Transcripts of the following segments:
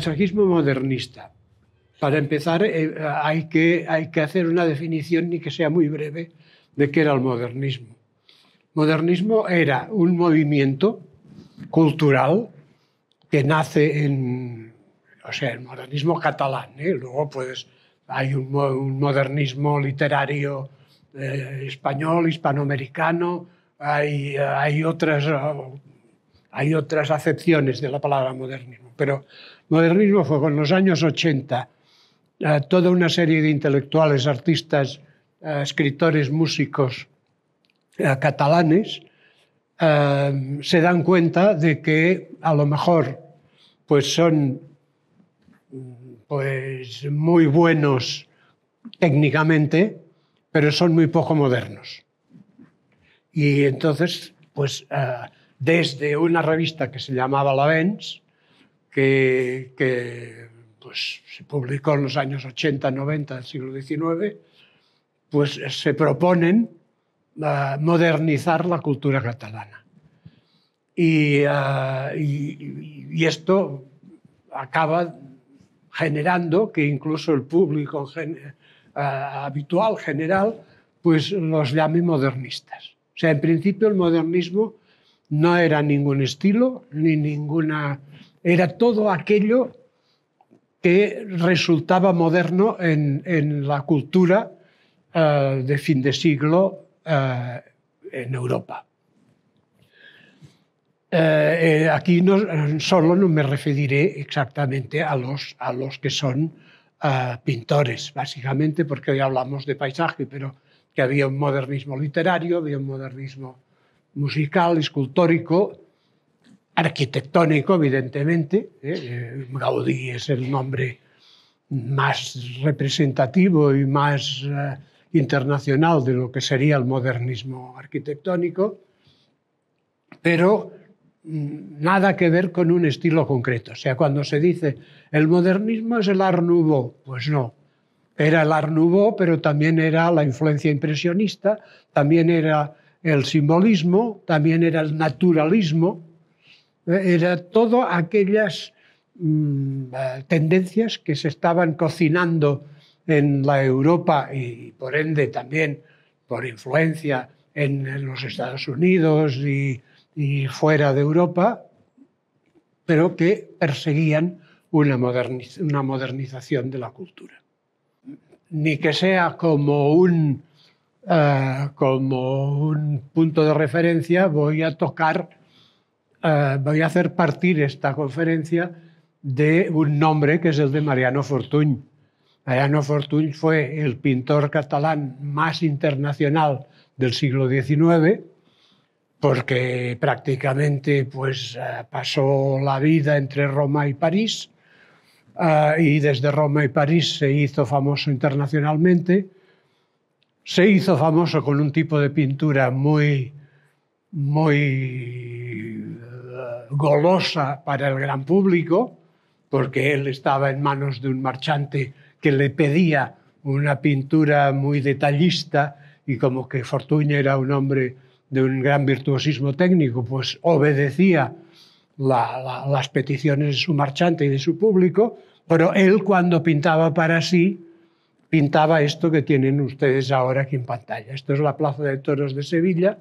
paisajismo modernista. Para empezar, eh, hay, que, hay que hacer una definición, ni que sea muy breve, de qué era el modernismo. Modernismo era un movimiento cultural que nace en, o sea, el modernismo catalán, ¿eh? luego pues hay un, modernismo literario eh, español, hispanoamericano, hay, otras, hay otras acepciones de la palabra modernismo, pero modernismo fue con los años 80. Ah, toda una serie de intelectuales, artistas, ah, escritores, músicos ah, catalanes se dan cuenta de que a lo mejor pues son pues, muy buenos técnicamente, pero son muy poco modernos. Y entonces, pues desde una revista que se llamaba La Vens, que, pues, se publicó en los años 80, 90 del siglo XIX, pues se proponen ah, modernizar la cultura catalana. Ah, y, esto acaba generando que incluso el público ah, habitual, general, pues los llame modernistas. O sea, en principio el modernismo no era ningún estilo ni ninguna era todo aquello que resultaba moderno en, la cultura eh, de fin de siglo eh, en Europa. Eh, aquí no, solo no me referiré exactamente a los, a los que son pintores, básicamente porque hoy hablamos de paisaje, pero que había un modernismo literario, había un modernismo musical, escultórico, arquitectónico, evidentemente. ¿eh? ¿eh? Gaudí es el nombre más representativo y más eh, internacional de lo que sería el modernismo arquitectónico, pero mm, nada que ver con un estilo concreto. O sea, cuando se dice el modernismo es el Art Nouveau, pues no. Era el Art Nouveau, pero también era la influencia impresionista, también era el simbolismo, también era el naturalismo, era todo aquellas mm, eh, tendencias que se estaban cocinando en la Europa y por ende también por influencia en, los Estados Unidos y, fuera de Europa, pero que perseguían una, modernización de la cultura. Ni que sea como un, eh, como un punto de referencia, voy a tocar eh, voy a hacer partir esta conferencia de un nombre que es el de Mariano Fortuny. Mariano Fortuny fue el pintor catalán más internacional del siglo XIX, porque prácticamente pues, eh, pasó la vida entre Roma y París, eh, y desde Roma y París se hizo famoso internacionalmente. Se hizo famoso con un tipo de pintura muy, muy golosa para el gran público, porque él estaba en manos de un marchante que le pedía una pintura muy detallista y como que Fortuny era un hombre de un gran virtuosismo técnico, pues obedecía las peticiones de su marchante y de su público, pero él cuando pintaba para sí, pintaba esto que tienen ustedes ahora aquí en pantalla. Esto es la Plaza de Toros de Sevilla,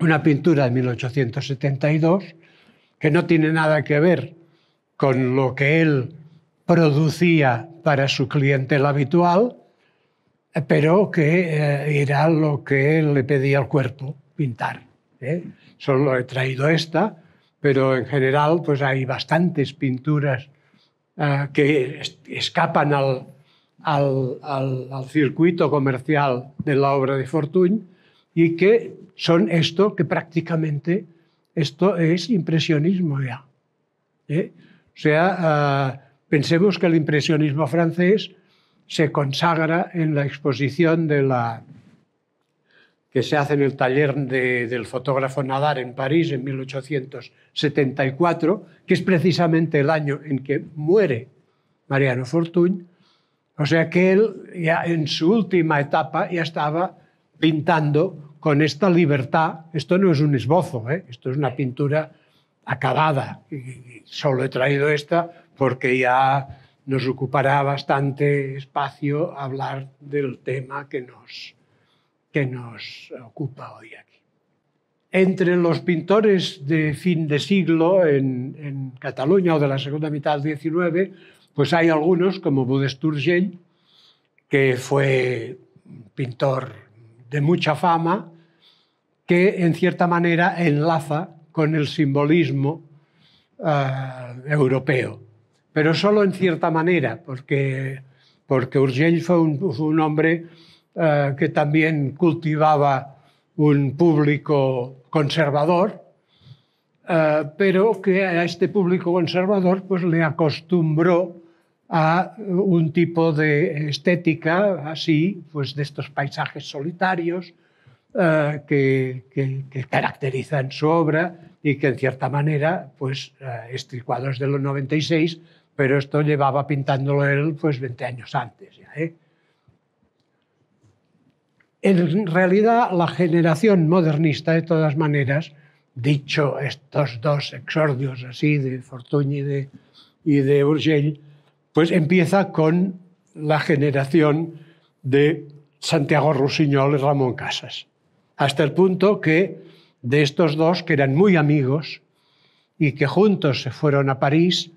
una pintura de 1872 que no tiene nada que ver con lo que él producía para su clientela habitual, pero que eh, era lo que él le pedía al cuerpo, pintar. ¿eh? Solo he traído esta, pero en general pues hay bastantes pinturas eh, que escapan al, al, circuito comercial de la obra de Fortuny y que son esto que prácticamente esto es impresionismo ya. ¿eh? O sea, ah, pensemos que el impresionismo francés se consagra en la exposición de la que se hace en el taller del fotógrafo Nadar en París en 1874, que es precisamente el año en que muere Mariano Fortuny. O sea que él ya en su última etapa ya estaba pintando con esta libertad, esto no es un esbozo, ¿eh? esto es una pintura acabada. Y solo he traído esta porque ya nos ocupará bastante espacio hablar del tema que nos, que nos ocupa hoy aquí. Entre los pintores de fin de siglo en, Cataluña o de la segunda mitad del XIX, pues hay algunos como Budes que fue pintor de mucha fama que en cierta manera enlaza con el simbolismo eh, europeo. Pero solo en cierta manera, porque, porque Urgell fue un, hombre eh, que también cultivaba un público conservador, eh, pero que a este público conservador pues, le acostumbró a un tipo de estética así, pues de estos paisajes solitarios, Ah, que, caracterizan su obra y que en cierta manera, pues uh, de los 96, pero esto llevaba pintándolo él pues 20 años antes. ¿eh? En realidad, la generación modernista, de todas maneras, dicho estos dos exordios así de Fortuny y de, y de Urgell, pues empieza con la generación de Santiago Rusiñol y Ramón Casas hasta el punto que de estos dos, que eran muy amigos y que juntos se fueron a París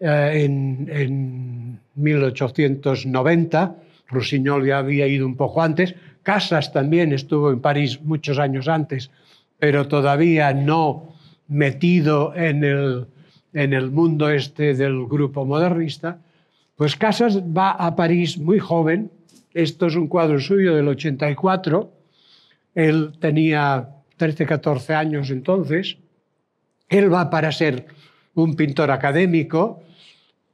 eh, en, en 1890, Rusiñol ya había ido un poco antes, Casas también estuvo en París muchos años antes, pero todavía no metido en el, en el mundo este del grupo modernista, pues Casas va a París muy joven, esto es un cuadro suyo del 84, él tenía 13, 14 años entonces, él va para ser un pintor académico,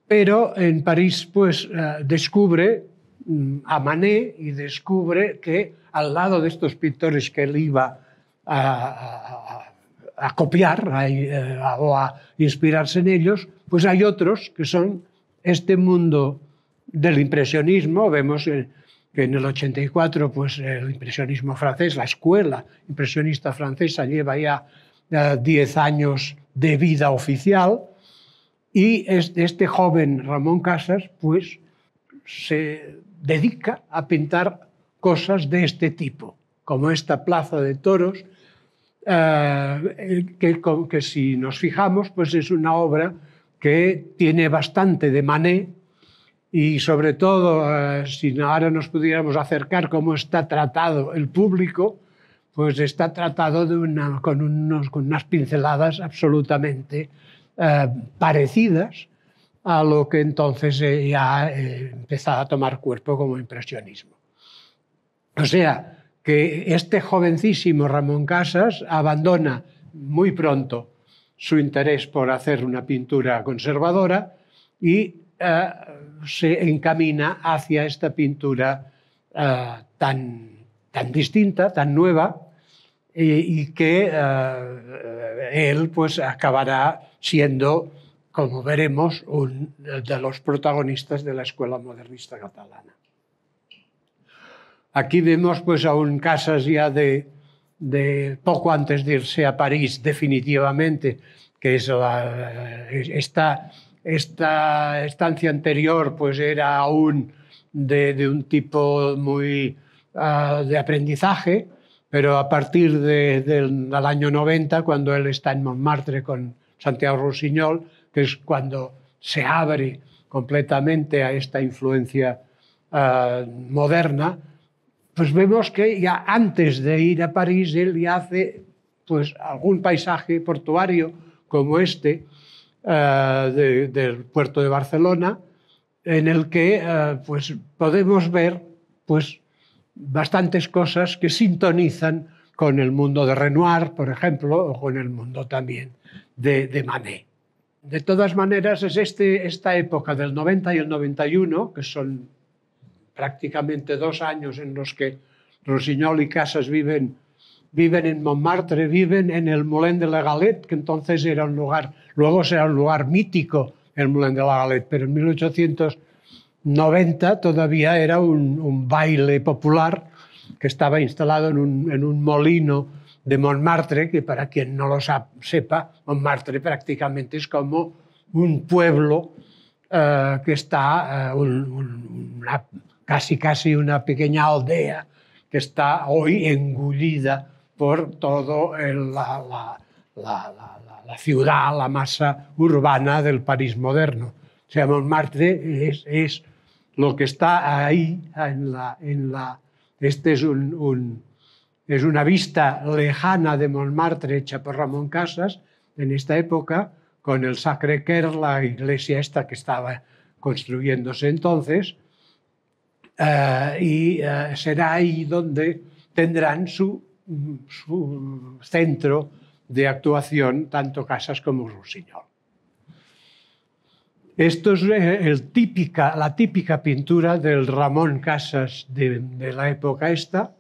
pero en París pues eh, descubre mm, a Manet y descubre que al lado de estos pintores que él iba a, copiar eh, o a inspirarse en ellos, pues hay otros que son este mundo del impresionismo, vemos... Eh, que en el 84 pues, el impresionismo francés, la escuela impresionista francesa lleva ya 10 años de vida oficial y este joven Ramón Casas pues, se dedica a pintar cosas de este tipo, como esta plaza de toros, eh, que, si nos fijamos pues es una obra que tiene bastante de mané, y sobre todo eh, si ahora nos pudiéramos acercar cómo está tratado el público, pues está tratado con, unas pinceladas absolutamente eh, parecidas a lo que entonces eh, ya empezaba a tomar cuerpo como impresionismo. O sea, que este jovencísimo Ramón Casas abandona muy pronto su interés por hacer una pintura conservadora y se encamina hacia esta pintura eh, tan, tan distinta, tan nueva, y, que eh, eh, él pues, acabará siendo, como veremos, uno de los protagonistas de la escuela modernista catalana. Aquí vemos pues, aún casas ya de, poco antes de irse a París definitivamente, que es esta esta estancia anterior pues era aún de, un tipo muy ah, de aprendizaje, pero a partir del, año 90, cuando él está en Montmartre con Santiago Rusiñol que es cuando se abre completamente a esta influencia ah, moderna, pues vemos que ya antes de ir a París él ya hace pues algún paisaje portuario como este, eh, del puerto de Barcelona, en el que eh, pues, podemos ver pues, bastantes cosas que sintonizan con el mundo de Renoir, por ejemplo, o con el mundo también de, de Manet. De todas maneras, es este, esta época del 90 y el 91, que son prácticamente dos años en los que Rossignol y Casas viven viven en Montmartre, viven en el Moulin de la Galette, que entonces era un lugar, luego será un lugar mítico el Moulin de la Galette, pero en 1890 todavía era un, baile popular que estaba instalado en un, molino de Montmartre, que para quien no lo sepa, Montmartre prácticamente es como un pueblo eh, que está, eh, casi casi una pequeña aldea que está hoy engullida por toda la, la, la, ciudad, la masa urbana del París moderno. O sea, Montmartre es, es lo que está ahí en la... En este es, un, es una vista lejana de Montmartre hecha por Ramón Casas en esta época, con el Sacre cœur la iglesia esta que estaba construyéndose entonces, eh, y eh, será ahí donde tendrán su su centro de actuación tanto Casas como Rusiñol. Esto es eh, el típica, la típica pintura del Ramón Casas de, la época esta.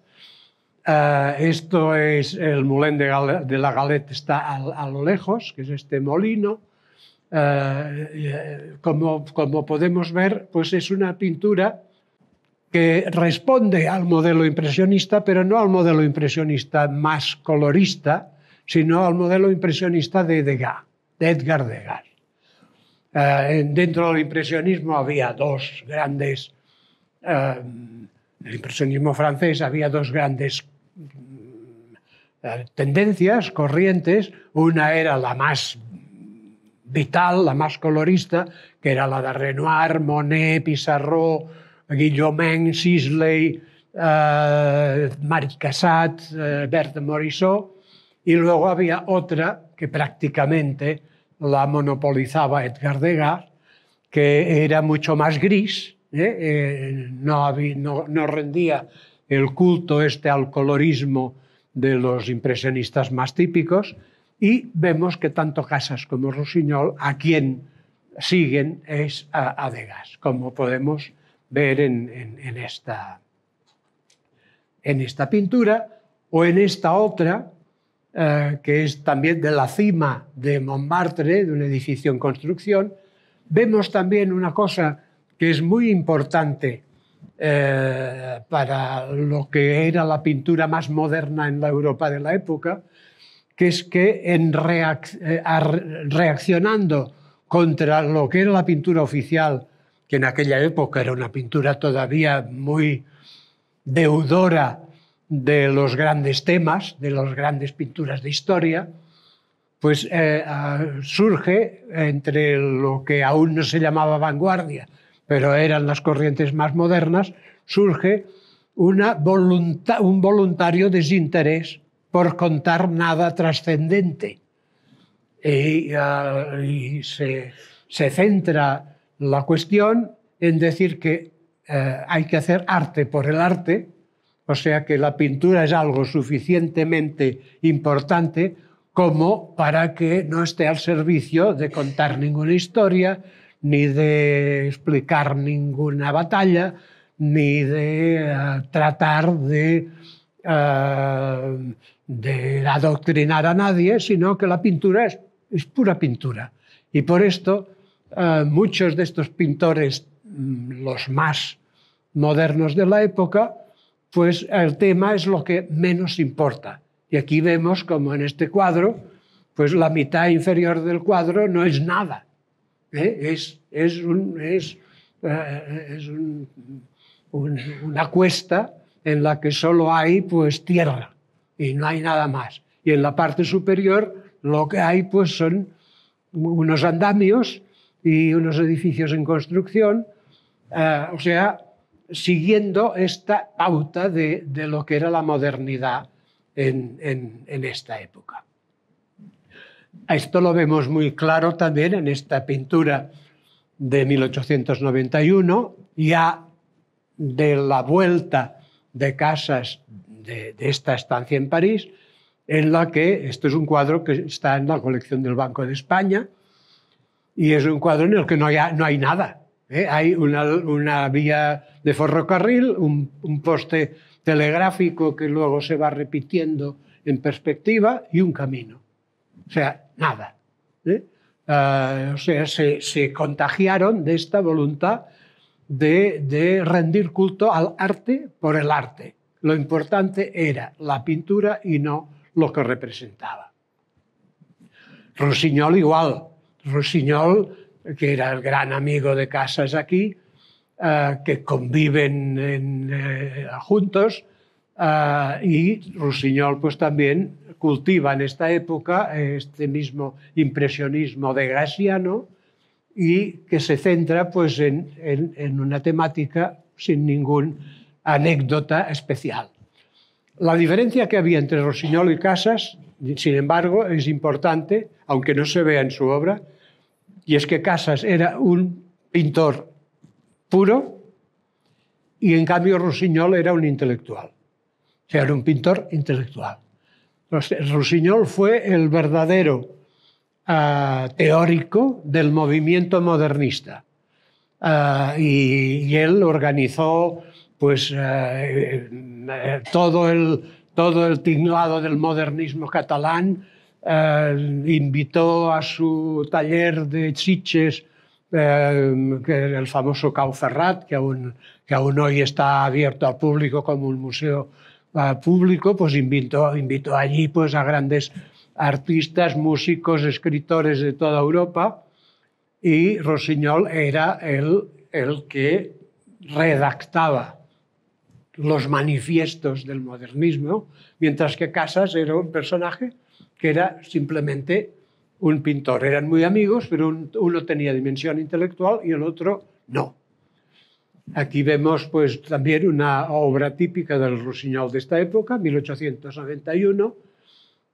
Eh, esto es el mulén de, la Galette, está a, lo lejos, que es este molino. Eh, como, como podemos ver, pues es una pintura que responde al modelo impresionista, pero no al modelo impresionista más colorista, sino al modelo impresionista de Degas, Edgar Degas. Eh, dentro del impresionismo había dos grandes, eh, el impresionismo francés había dos grandes mm, eh, tendencias, corrientes. Una era la más vital, la más colorista, que era la de Renoir, Monet, Pissarro, Guillaume Sisley, eh, Marie Cassatt, eh, Berthe Morisot, y luego había otra que prácticamente la monopolizaba Edgar Degas, que era mucho más gris, eh, eh, No, rendía el culto este al colorismo de los impresionistas más típicos, y vemos que tanto Casas como Rusiñol, a quien siguen es a, a Degas, como podemos ver en, esta, en esta pintura o en esta otra, eh, que es también de la cima de Montmartre, de un edificio en construcción, vemos también una cosa que es muy importante eh, para lo que era la pintura más moderna en la Europa de la época, que es que en eh, reaccionando contra lo que era la pintura oficial que en aquella época era una pintura todavía muy deudora de los grandes temas, de las grandes pinturas de historia, pues eh, surge entre lo que aún no se llamaba vanguardia, pero eran las corrientes más modernas, surge una voluntad, un voluntario desinterés por contar nada trascendente. Y, ah, se, se centra la cuestión en decir que eh, hay que hacer arte por el arte, o sea que la pintura es algo suficientemente importante como para que no esté al servicio de contar ninguna historia, ni de explicar ninguna batalla, ni de eh, tratar de, eh, de, adoctrinar a nadie, sino que la pintura es pura pintura. Y por esto Ah, muchos de estos pintores, mm, los más modernos de la época, pues el tema es lo que menos importa. Y aquí vemos como en este cuadro, pues la mitad inferior del cuadro no es nada. ¿eh? Es, es, es, eh, una cuesta en la que solo hay pues tierra y no hay nada más. Y en la parte superior lo que hay pues son unos andamios y unos edificios en construcción, eh, o sea, siguiendo esta pauta de, de, lo que era la modernidad en, en, esta época. Esto lo vemos muy claro también en esta pintura de 1891, ya de la vuelta de casas de, de, esta estancia en París, en la que, esto es un cuadro que está en la colección del Banco de España, y es un cuadro en el que no hay, no hay nada. ¿eh? Hay una, vía de ferrocarril, un, poste telegráfico que luego se va repitiendo en perspectiva y un camino. O sea, nada. ¿eh? Ah, o sea, se, contagiaron de esta voluntad de, de rendir culto al arte por el arte. Lo importante era la pintura y no lo que representaba. Rossignol igual, Roussignol que era el gran amigo de Casas aquí, eh, que conviven eh, juntos, eh, y Roussignol pues, también cultiva en esta época este mismo impresionismo de Graciano y que se centra pues, en, una temática sin ninguna anécdota especial. La diferencia que había entre Rossignol y Casas, sin embargo, es importante, aunque no se vea en su obra, y es que Casas era un pintor puro y en cambio Rusiñol era un intelectual. O sea, era un pintor intelectual. Entonces, fue el verdadero ah, teórico del movimiento modernista. Ah, y, él organizó pues, ah, eh, eh, todo, el, todo el tinglado del modernismo catalán eh, invitó a su taller de chiches eh, el famoso Cauferrat, que aún, que aún hoy está abierto al público como un museo eh, público, pues invitó, allí pues, a grandes artistas, músicos, escritores de toda Europa y Rossignol era el, el que redactaba los manifiestos del modernismo, mientras que Casas era un personaje que era simplemente un pintor. Eran muy amigos, pero uno tenía dimensión intelectual y el otro no. Aquí vemos pues, también una obra típica del Rusiñol de esta época, 1891,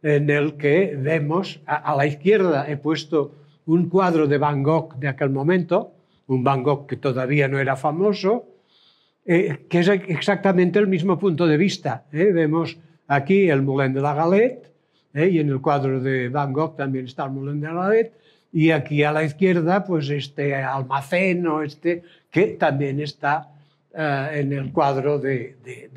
en el que vemos, a, la izquierda he puesto un cuadro de Van Gogh de aquel momento, un Van Gogh que todavía no era famoso, eh, que es exactamente el mismo punto de vista. Eh. Vemos aquí el Moulin de la Galette, ¿eh? y en el cuadro de Van Gogh también está el Moulin de la y aquí a la izquierda, pues este almacén o este, que también está eh, en el cuadro de,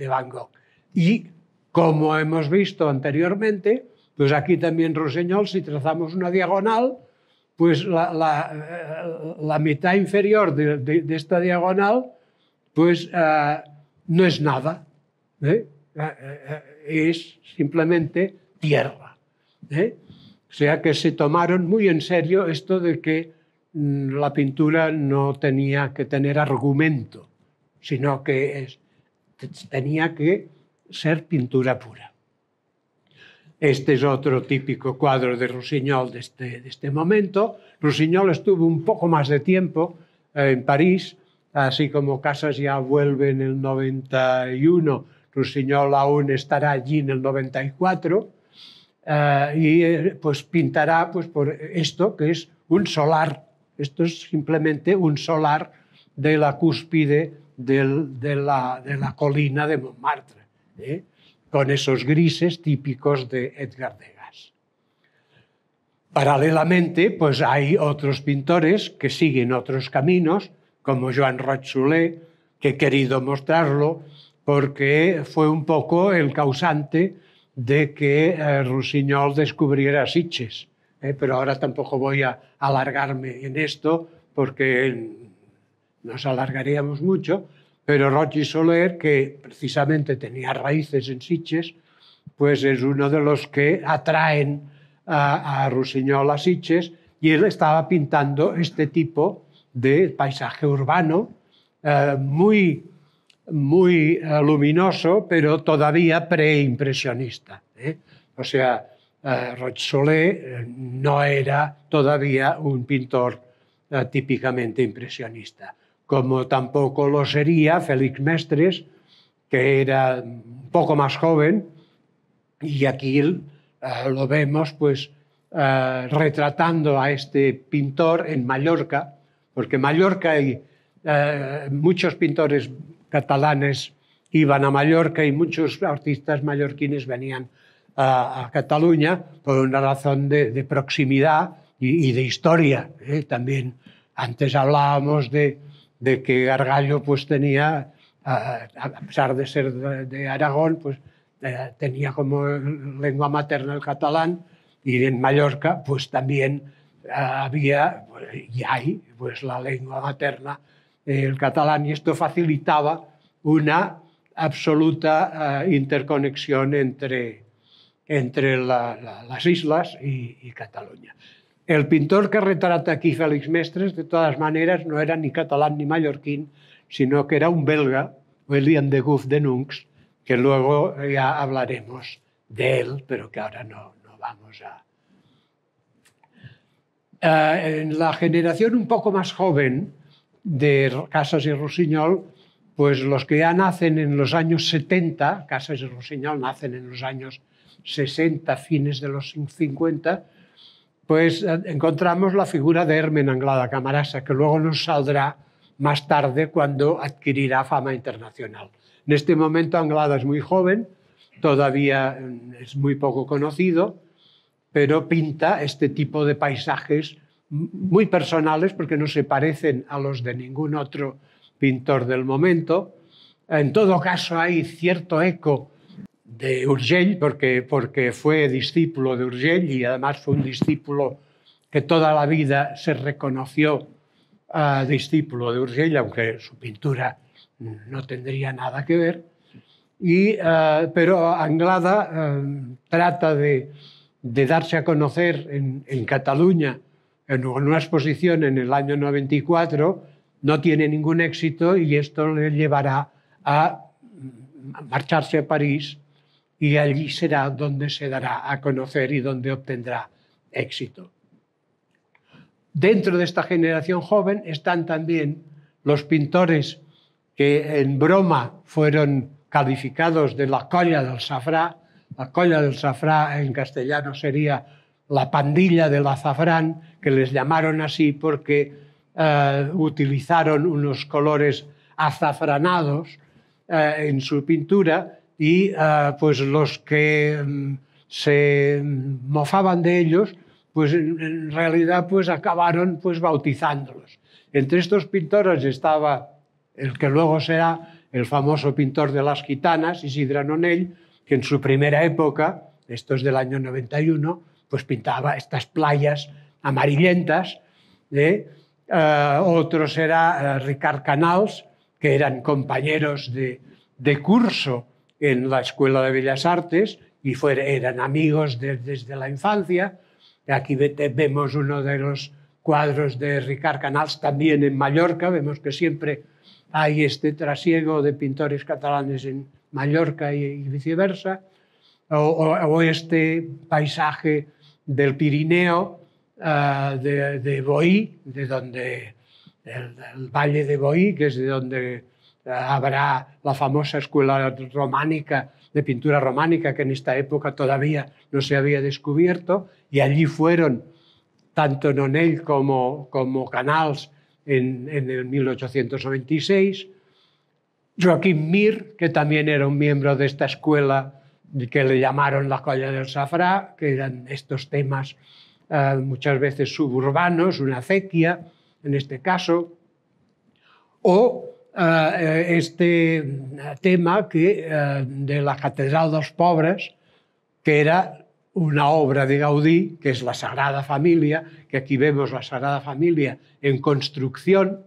Van Gogh. Y como hemos visto anteriormente, pues aquí también Roseñol, si trazamos una diagonal, pues la, eh, mitad inferior de, esta diagonal, pues no es nada, es simplemente tierra. ¿eh? O sea que se tomaron muy en serio esto de que mm, la pintura no tenía que tener argumento, sino que tenía que ser pintura pura. Este es otro típico cuadro de Rusiñol este, de este, momento. Rusiñol estuvo un poco más de tiempo eh, en París, así como Casas ya vuelve en el 91, Rusiñol aún estará allí en el 94 y eh, eh, pues pintará pues, por esto que es un solar. Esto es simplemente un solar de la cúspide de, la, colina de Montmartre, eh, con esos grises típicos de Edgar Degas. Paralelamente, pues hay otros pintores que siguen otros caminos, como Joan Rochulet, que he querido mostrarlo porque fue un poco el causante de que eh, descubriera Sitges. Eh, pero ahora tampoco voy a alargarme en esto porque nos alargaríamos mucho. Pero Roger Soler, que precisamente tenía raíces en Sitges, pues es uno de los que atraen a, a a Sitges y él estaba pintando este tipo de paisaje urbano eh, muy muy eh, luminoso, pero todavía preimpresionista. ¿eh? O sea, Solé eh, eh, no era todavía un pintor típicamente impresionista, como tampoco lo sería Félix Mestres, que era un poco más joven, y aquí lo vemos pues retratando a este pintor en Mallorca, porque Mallorca hay muchos pintores catalanes iban a Mallorca y muchos artistas mallorquines venían a, Cataluña por una razón de, proximidad y, de historia. ¿eh? También antes hablábamos de, que Gargallo pues, tenía, a, pesar de ser de, Aragón, pues, eh, tenía como lengua materna el catalán y en Mallorca pues, también eh, había pues, y hay pues, la lengua materna el catalán y esto facilitaba una absoluta eh, interconexión entre, las islas y, Cataluña. El pintor que retrata aquí Félix Mestres, de todas maneras, no era ni catalán ni mallorquín, sino que era un belga, William de Guff de Nunx, que luego ya hablaremos de él, pero que ahora no, no vamos a... Eh, en la generación un poco más joven, de Casas y Rusiñol, pues los que ya nacen en los años 70, Casas y Rusiñol nacen en los años 60, fines de los 50, pues eh, encontramos la figura de Hermen Anglada Camarasa, que luego nos saldrá más tarde cuando adquirirá fama internacional. En este momento Anglada es muy joven, todavía mm, es muy poco conocido, pero pinta este tipo de paisajes muy personales porque no se parecen a los de ningún otro pintor del momento. En todo caso hay cierto eco de Urgell porque, porque fue discípulo de Urgell y además fue un discípulo que toda la vida se reconoció a ah, discípulo de Urgell, aunque su pintura no tendría nada que ver. Y, ah, pero Anglada ah, trata de, darse a conocer en Cataluña en una exposición en el año 94, no tiene ningún éxito y esto le llevará a marcharse a París y allí será donde se dará a conocer y donde obtendrá éxito. Dentro de esta generación joven están también los pintores que en broma fueron calificados de la colla del safrá. La colla del safrá en castellano sería la pandilla del azafrán, que les llamaron así porque eh, utilizaron unos colores azafranados eh, en su pintura y eh, pues los que mm, se mofaban de ellos, pues en, realidad pues acabaron pues bautizándolos. Entre estos pintores estaba el que luego será el famoso pintor de las gitanas, Isidra Nonell, que en su primera época, esto es del año 91, pues pintaba estas playas amarillentas. ¿eh? Eh, otros era eh, Ricard Canals, que eran compañeros de, curso en la Escuela de Bellas Artes y eran amigos desde la infancia. Aquí vemos uno de los cuadros de Ricard Canals, también en Mallorca. Vemos que siempre hay este trasiego de pintores catalanes en Mallorca y, viceversa. o, este paisaje del Pirineo, ah, de, Boí, de donde el, Valle de Boí, que es de donde ah, habrá la famosa escuela románica de pintura románica que en esta época todavía no se había descubierto, y allí fueron tanto Nonell como, como Canals en, en el 1896. Joaquín Mir, que también era un miembro de esta escuela que le llamaron la Colla del Safrá, que eran estos temas eh, muchas veces suburbanos, una acequia en este caso, o eh, este tema eh, de la Catedral los Pobres, que era una obra de Gaudí, que es la Sagrada Familia, que aquí vemos la Sagrada Familia en construcción,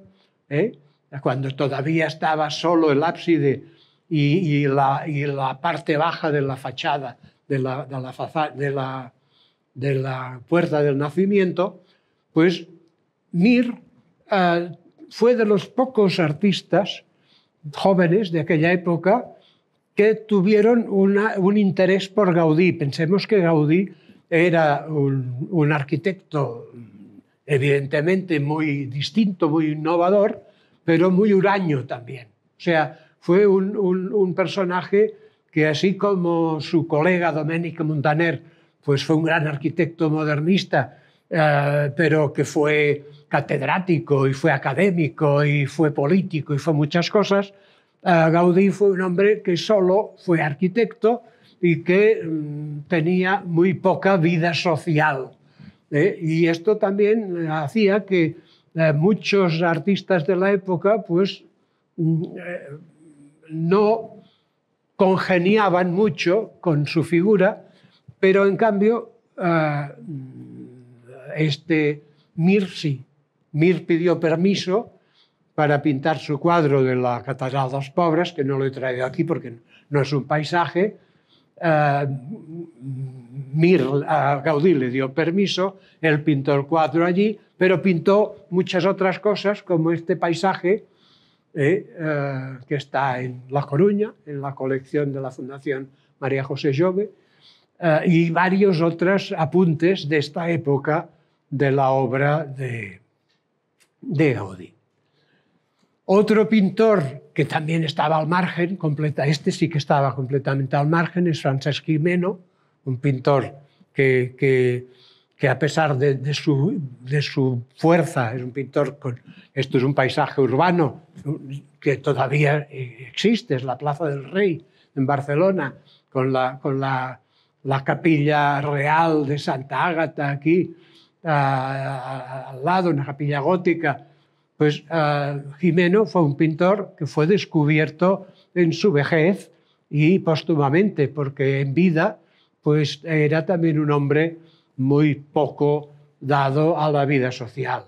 cuando todavía estaba solo el ábside y, la, parte baja de la fachada, de la, de la, puerta del nacimiento, pues Mir eh, fue de los pocos artistas jóvenes de aquella época que tuvieron un interés por Gaudí. Pensemos que Gaudí era un, arquitecto evidentemente muy distinto, muy innovador, pero muy huraño también. O sea, fue un, personaje que así como su colega Domenico Montaner, pues fue un gran arquitecto modernista, eh, pero que fue catedrático y fue académico y fue político y fue muchas cosas, eh, Gaudí fue un hombre que solo fue arquitecto y que mm, tenía muy poca vida social. ¿eh? Y esto también hacía que muchos artistas de la época pues, mm, no congeniaban mucho con su figura, pero en cambio ah, este Mir sí. Mir pidió permiso para pintar su cuadro de la Catedral de Pobres, que no lo he traído aquí porque no es un paisaje. Ah, Mir, a ah, Gaudí le dio permiso, él pintó el cuadro allí, pero pintó muchas otras cosas como este paisaje eh, eh, que está en La Coruña, en la colección de la Fundación María José Jove, eh, y varios otros apuntes de esta época de la obra de, de Gaudí. Otro pintor que también estaba al margen, completa, este sí que estaba completamente al margen, es Francesc Jimeno, un pintor que que a pesar de, su, fuerza, es un pintor con... Esto es un paisaje urbano que todavía eh, existe, es la Plaza del Rey en Barcelona, con la, con la, capilla real de Santa Ágata aquí, al lado, una capilla gótica. Pues Jimeno fue un pintor que fue descubierto en su vejez y póstumamente, porque en vida pues era también un hombre muy poco dado a la vida social.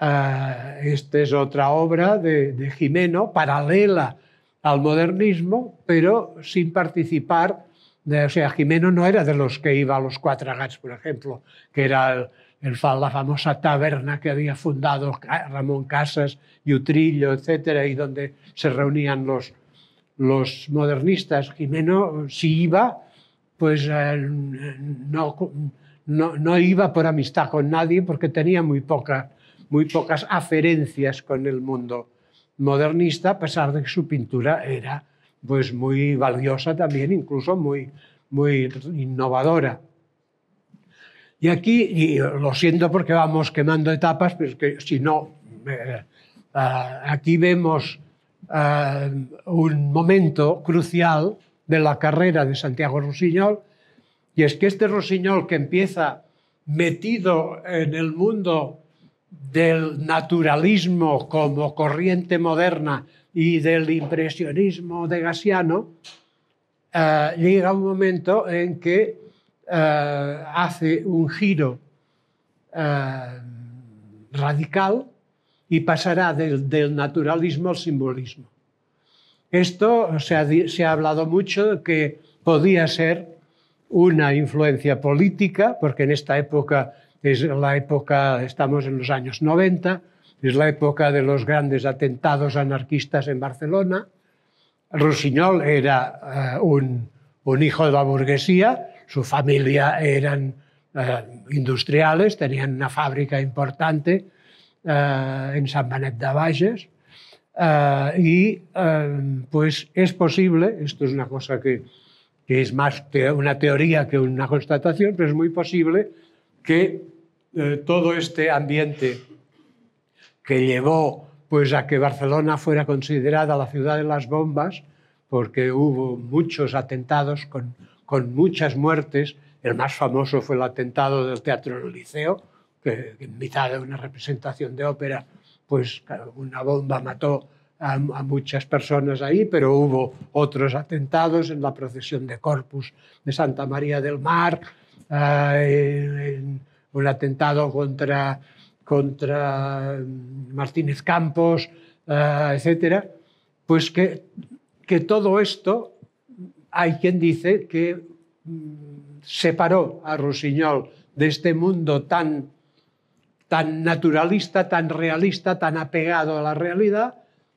Eh, esta es otra obra de, Jimeno, paralela al modernismo, pero sin participar. o sea, Jimeno no era de los que iba a los Cuatro Gats, por ejemplo, que era el, la famosa taberna que había fundado Ramón Casas y Utrillo, etcétera y donde se reunían los, modernistas. Jimeno sí iba pues eh, no, iba por amistad con nadie porque tenía muy, muy pocas aferencias con el mundo modernista, a pesar de que su pintura era pues, muy valiosa también, incluso muy, muy innovadora. Y aquí, lo siento porque vamos quemando etapas, pero si no, eh, ah, aquí vemos ah, un momento crucial de la carrera de Santiago Rusiñol, y es que este Rusiñol que empieza metido en el mundo del naturalismo como corriente moderna y del impresionismo de Gassiano, eh, llega un momento en que eh, hace un giro eh, radical y pasará del naturalismo al simbolismo. Esto se ha, hablado mucho que podía ser una influencia política, porque en esta época es la época, estamos en los años 90, es la época de los grandes atentados anarquistas en Barcelona. Rusiñol era eh, un, hijo de la burguesía, su familia eran eh, industriales, tenían una fábrica importante eh, en San Benet de Bages, Ah, y ah, pues es posible, esto es una cosa que, es más una teoría que una constatación, pero es muy posible que eh, todo este ambiente que llevó pues, a que Barcelona fuera considerada la ciudad de las bombas, porque hubo muchos atentados con, con muchas muertes. El más famoso fue el atentado del Teatro del Liceo, que en mitad de una representación de ópera pues una bomba mató a, muchas personas ahí, pero hubo otros atentados en la procesión de Corpus de Santa María del Mar, eh, en un atentado contra, contra mm, Martínez Campos, eh, etc., pues que, que todo esto, hay quien dice que mm, separó a Rusiñol de este mundo tan tan naturalista, tan realista, tan apegado a la realidad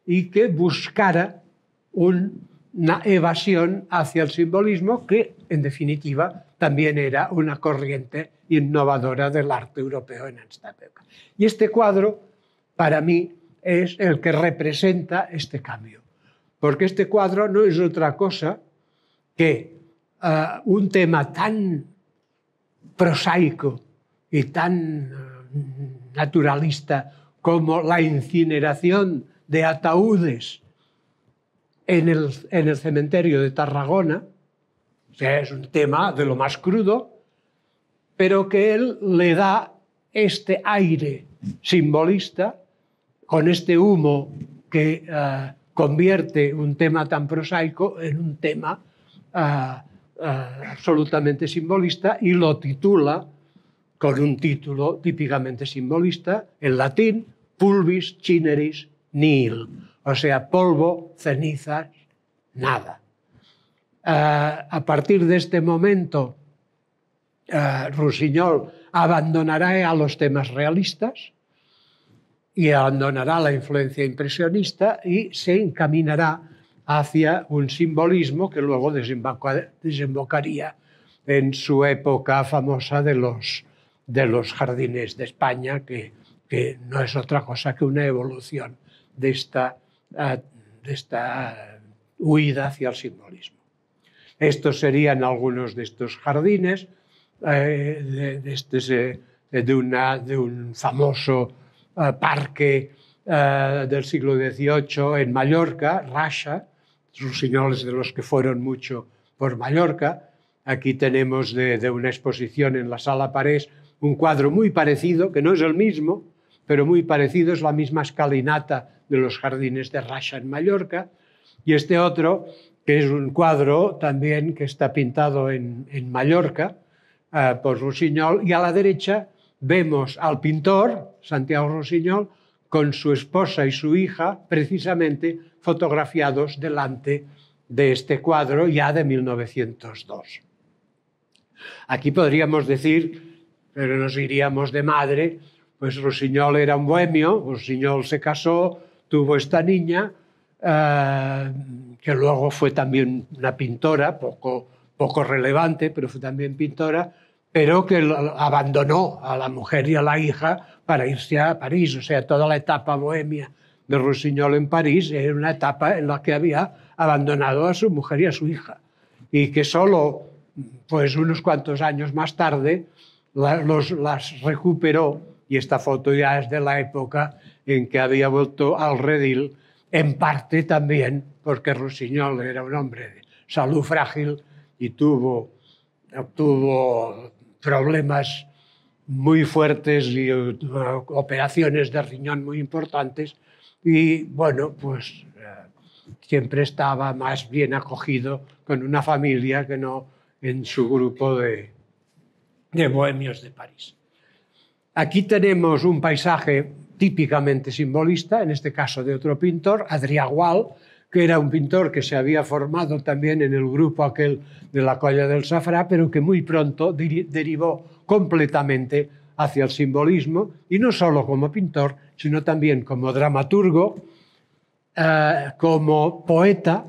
y que buscara una evasión hacia el simbolismo que, en definitiva, también era una corriente innovadora del arte europeo en esta época. Y este cuadro, para mí, es el que representa este cambio, porque este cuadro no es otra cosa que eh, un tema tan prosaico y tan eh, naturalista como la incineración de ataúdes en el, cementerio de Tarragona, o es un tema de lo más crudo, pero que él le da este aire simbolista con este humo que eh, convierte un tema tan prosaico en un tema eh, eh, absolutamente simbolista y lo titula con un título típicamente simbolista, en latín, pulvis chineris, nil, o sea, polvo, cenizas, nada. Ah, a partir de este momento, ah, Roussignol abandonará a los temas realistas y abandonará la influencia impresionista y se encaminará hacia un simbolismo que luego desembocaría en su época famosa de los de los jardines de España, que, no es otra cosa que una evolución de esta, ah, de esta huida hacia el simbolismo. Estos serían algunos de estos jardines, eh, este, de, una, de, un famoso ah, parque ah, del siglo XVIII en Mallorca, Rasha, señores de los que fueron mucho por Mallorca. Aquí tenemos de, una exposición en la Sala Parés un cuadro muy parecido, que no es el mismo, pero muy parecido, es la misma escalinata de los jardines de Rasha en Mallorca, y este otro, que es un cuadro también que está pintado en, Mallorca eh, por Roussignol. y a la derecha vemos al pintor, Santiago Roussignol, con su esposa y su hija, precisamente fotografiados delante de este cuadro ya de 1902. Aquí podríamos decir pero nos iríamos de madre, pues Roussignol era un bohemio, ...Roussignol se casó, tuvo esta niña, eh, que luego fue también una pintora, poco, poco relevante, pero fue también pintora, pero que abandonó a la mujer y a la hija para irse a París. O sea, toda la etapa bohemia de Roussignol en París era una etapa en la que había abandonado a su mujer y a su hija. Y que solo pues, unos cuantos años más tarde las recuperó y esta foto ya es de la época en que había vuelto al redil, en parte también porque Roussignol era un hombre de salud frágil y tuvo, problemas muy fuertes y eh, operaciones de riñón muy importantes y bueno, pues eh, siempre estaba más bien acogido con una familia que no en su grupo de, de bohemios de París. Aquí tenemos un paisaje típicamente simbolista, en este caso de otro pintor, Adrià Gual, que era un pintor que se había formado también en el grupo aquel de la Colla del Safrá, pero que muy pronto derivó completamente hacia el simbolismo, y no solo como pintor, sino también como dramaturgo, eh, como poeta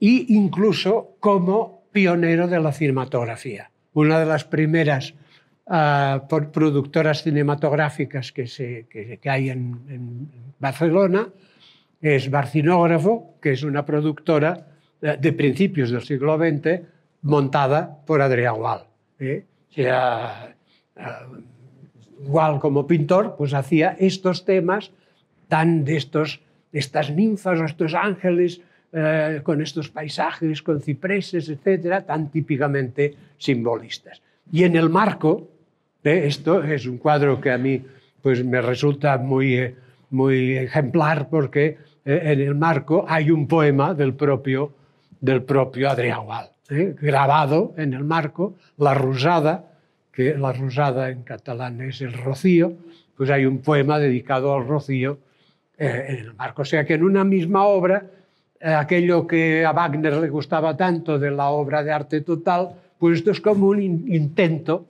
e incluso como pionero de la cinematografía una de las primeras ah, productoras cinematográficas que, hay en, Barcelona, es Barcinógrafo, que es una productora eh, de principios del siglo XX montada por Adrián Wall. ¿eh? Ah, Wall como pintor pues hacía estos temas tan de estos, de estas ninfas o estos ángeles eh, con estos paisajes, con cipreses, etcétera, tan típicamente simbolistas. Y en el marco esto es un cuadro que a mí pues, me resulta muy, eh, muy ejemplar porque eh, en el marco hay un poema del propio, del propio Adrián grabado en el marco, La Rosada, que la rosada en catalán es el rocío, pues hay un poema dedicado al rocío en el marco. O sea que en una misma obra eh, aquello que a Wagner le gustaba tanto de la obra de arte total, pues esto es como un intento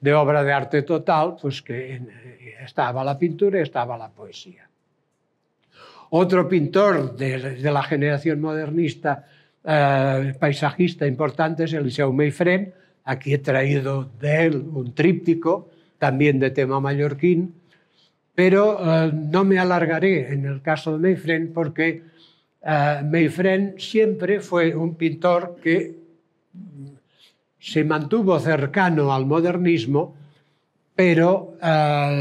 de obra de arte total, pues que eh, estaba la pintura y estaba la poesía. Otro pintor de, la generación modernista, eh, paisajista importante, es Eliseo Meifren Aquí he traído de él un tríptico, también de tema mallorquín, pero no me alargaré en el caso de Meifren porque Uh, ah, Meifren siempre fue un pintor que se mantuvo cercano al modernismo, pero ah,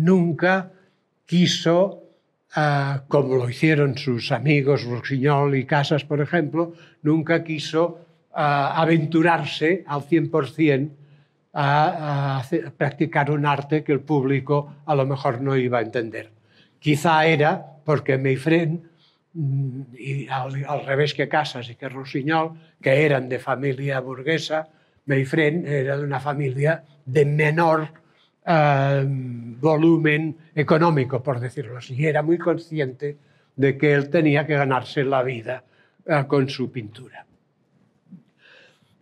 nunca quiso, ah, como lo hicieron sus amigos Rossignol y Casas, por ejemplo, nunca quiso aventurarse al 100% a, a, a practicar un arte que el público a lo mejor no iba a entender. Quizá era porque Meifren y mm, al, revés que Casas y que Roussignol, que eran de familia burguesa, Mayfren era de una familia de menor ehm, volumen económico, por decirlo así, y era muy consciente de que él tenía que ganarse la vida eh, con su pintura.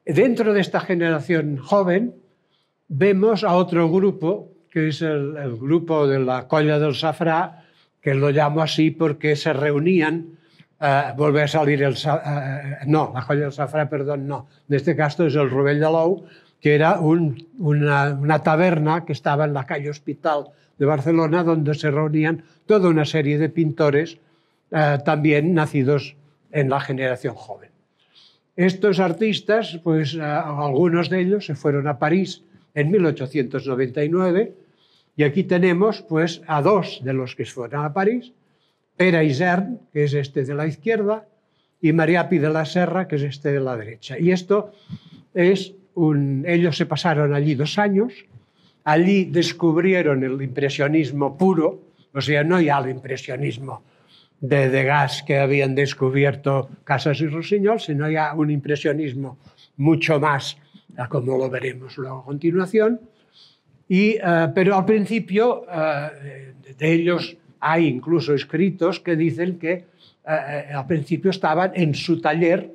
Dentro de esta generación joven vemos a otro grupo, que es el, grupo de la Colla del Safrá, que lo llamo así porque se reunían, a eh, volver a salir el... Eh, no, la joya del safra, perdón, no. En este caso es el Rubén de l'Ou, que era una, una taberna que estaba en la calle Hospital de Barcelona, donde se reunían toda una serie de pintores eh, también nacidos en la generación joven. Estos artistas, pues algunos de ellos se fueron a París en 1899 y aquí tenemos pues, a dos de los que fueron a París, Pera Zern, que es este de la izquierda, y Mariapi de la Serra, que es este de la derecha. Y esto es un... Ellos se pasaron allí dos años, allí descubrieron el impresionismo puro, o sea, no ya el impresionismo de Degas que habían descubierto Casas y Rossignol, sino ya un impresionismo mucho más, como lo veremos luego a continuación, eh, pero al principio eh, de ellos hay incluso escritos que dicen que eh, al principio estaban en su taller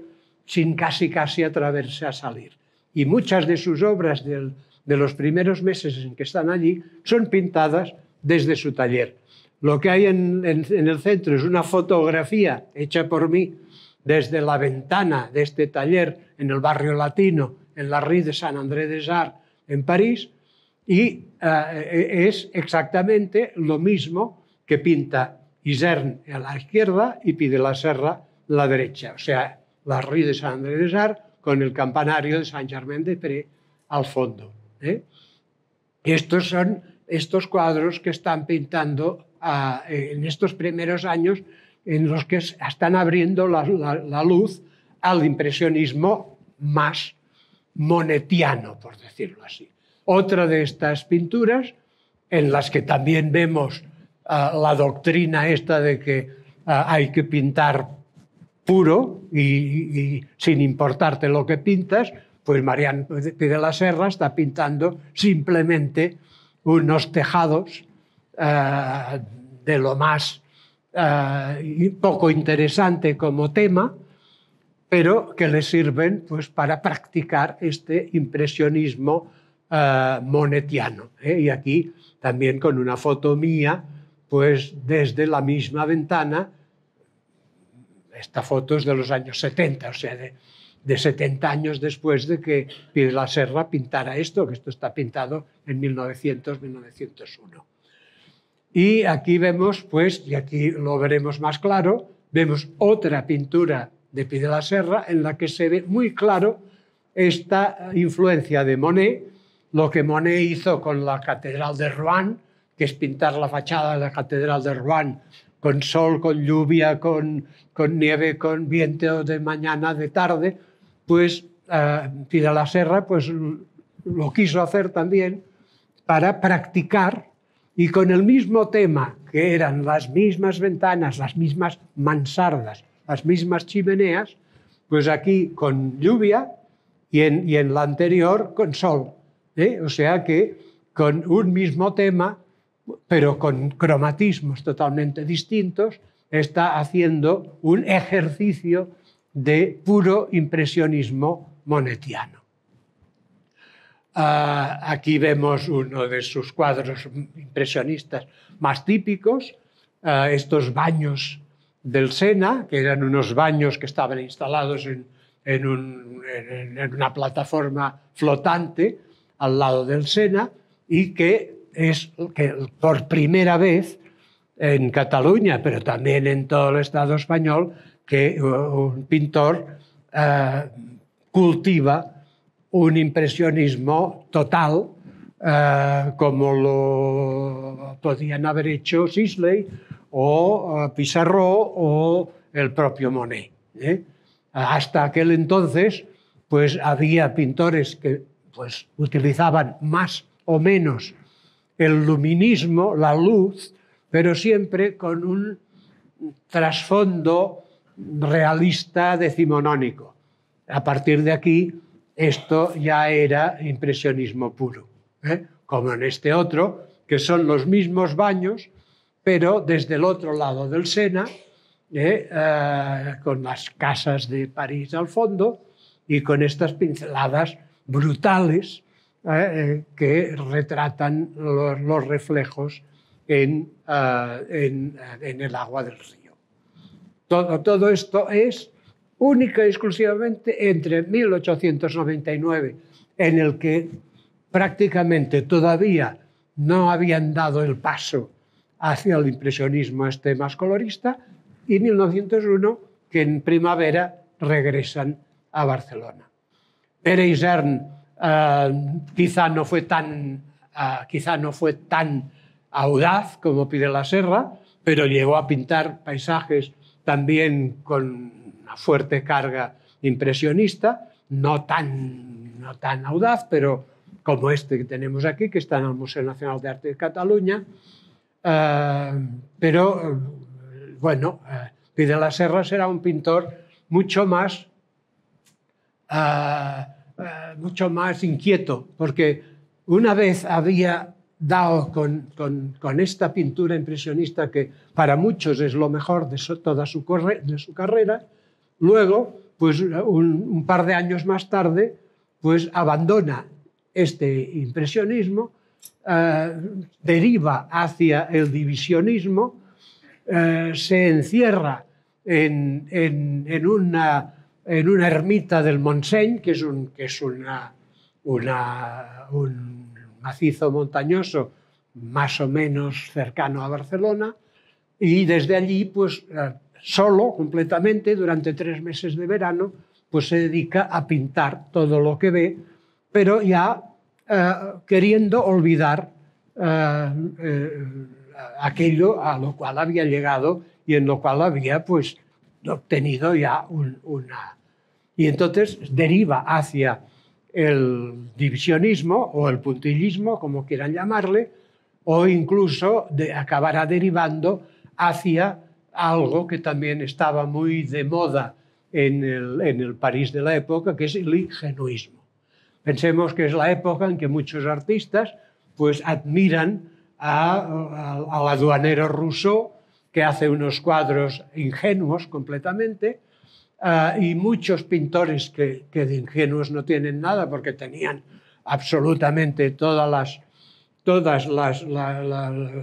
sin casi casi atreverse a salir. Y muchas de sus obras de los primeros meses en que están allí son pintadas desde su taller. Lo que hay en, el centro es una fotografía hecha por mí desde la ventana de este taller en el barrio latino, en la Rue de San André des Arts, en París, y eh, e, es exactamente lo mismo que pinta Isern a la izquierda y pide la serra a la derecha, o sea, la Rue de San Andrés de Sar con el campanario de San Germain de Pré al fondo. ¿eh? Estos son estos cuadros que están pintando en estos primeros años en los que están abriendo la luz al impresionismo más monetiano, por decirlo así otra de estas pinturas en las que también vemos ah, la doctrina esta de que ah, hay que pintar puro y, sin importarte lo que pintas, pues Mariano de la Serra está pintando simplemente unos tejados ah, de lo más poco interesante como tema, pero que le sirven pues, para practicar este impresionismo Ah, monetiano. ¿eh? Y aquí también con una foto mía, pues desde la misma ventana, esta foto es de los años 70, o sea, de, 70 años después de que Pide la Serra pintara esto, que esto está pintado en 1900-1901. Y aquí vemos, pues, y aquí lo veremos más claro, vemos otra pintura de Pide la Serra en la que se ve muy claro esta influencia de Monet lo que Monet hizo con la Catedral de Rouen, que es pintar la fachada de la Catedral de Rouen con sol, con lluvia, con, nieve, con viento de mañana, de tarde, pues eh, Tira la Serra pues, lo quiso hacer también para practicar y con el mismo tema, que eran las mismas ventanas, las mismas mansardas, las mismas chimeneas, pues aquí con lluvia y en la anterior con sol. ¿eh? O sea que con un mismo tema, pero con cromatismos totalmente distintos, está haciendo un ejercicio de puro impresionismo monetiano. Ah, aquí vemos uno de sus cuadros impresionistas más típicos, ah, estos baños del Sena, que eran unos baños que estaban instalados en una plataforma flotante, al lado del Sena y que es que por primera vez en Cataluña, pero también en todo el Estado español, que un pintor eh, cultiva un impresionismo total eh, como lo podían haber hecho Sisley o eh, Pizarro o el propio Monet. Hasta aquel entonces, pues había pintores que pues, utilizaban más o menos el luminismo, la luz, pero siempre con un trasfondo realista decimonónico. A partir de aquí, esto ya era impresionismo puro, ¿eh? como en este otro, que son los mismos baños, pero desde el otro lado del Sena, ¿eh? ah, con las casas de París al fondo y con estas pinceladas brutales eh, eh, que retratan los, reflejos eh, en, el agua del río. Todo, todo esto es única y exclusivamente entre 1899, en el que prácticamente todavía no habían dado el paso hacia el impresionismo este más colorista, y 1901, que en primavera regresan a Barcelona. Pere Isern eh, quizá no fue tan, eh, quizá no fue tan audaz como Pide la Serra, pero llegó a pintar paisajes también con una fuerte carga impresionista, no tan, tan audaz, pero como este que tenemos aquí, que está en el Museo Nacional de Arte de Cataluña. Eh, pero, bueno, Pide la Serra será un pintor mucho más Ah, ah, mucho más inquieto, porque una vez había dado con, esta pintura impresionista que para muchos es lo mejor de toda su, de su carrera, luego, pues un, par de años más tarde, pues abandona este impresionismo, ah, deriva hacia el divisionismo, se encierra en una en una ermita del Montseny, que es un, que es un macizo montañoso más o menos cercano a Barcelona, y desde allí, pues eh, solo, completamente, durante tres meses de verano, pues se dedica a pintar todo lo que ve, pero ya eh, queriendo olvidar eh, aquello a lo cual había llegado y en lo cual había pues obtenido ya una... Y entonces deriva hacia el divisionismo o el puntillismo, como quieran llamarle, o incluso acabará derivando hacia algo que también estaba muy de moda en el, París de la época, que es el ingenuismo. Pensemos que es la época en que muchos artistas pues, admiran al aduanero ruso que hace unos cuadros ingenuos completamente, ah, y muchos pintores que, de ingenuos no tienen nada porque tenían absolutamente todas las... Todas las,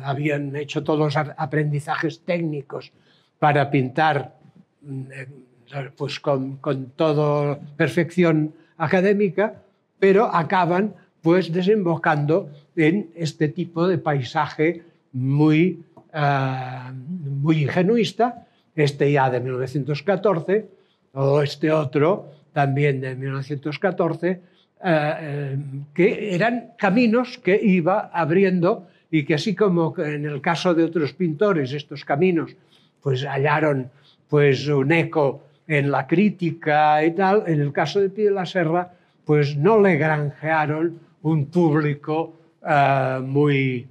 habían hecho todos los aprendizajes técnicos para pintar mm, eh, pues con, con toda perfección académica, pero acaban pues desembocando en este tipo de paisaje muy Ah, muy ingenuista, este ya de 1914, o este otro también de 1914, ah, eh, que eran caminos que iba abriendo y que así como en el caso de otros pintores, estos caminos pues hallaron pues un eco en la crítica y tal, en el caso de Pío la Serra, pues no le granjearon un público ah, muy,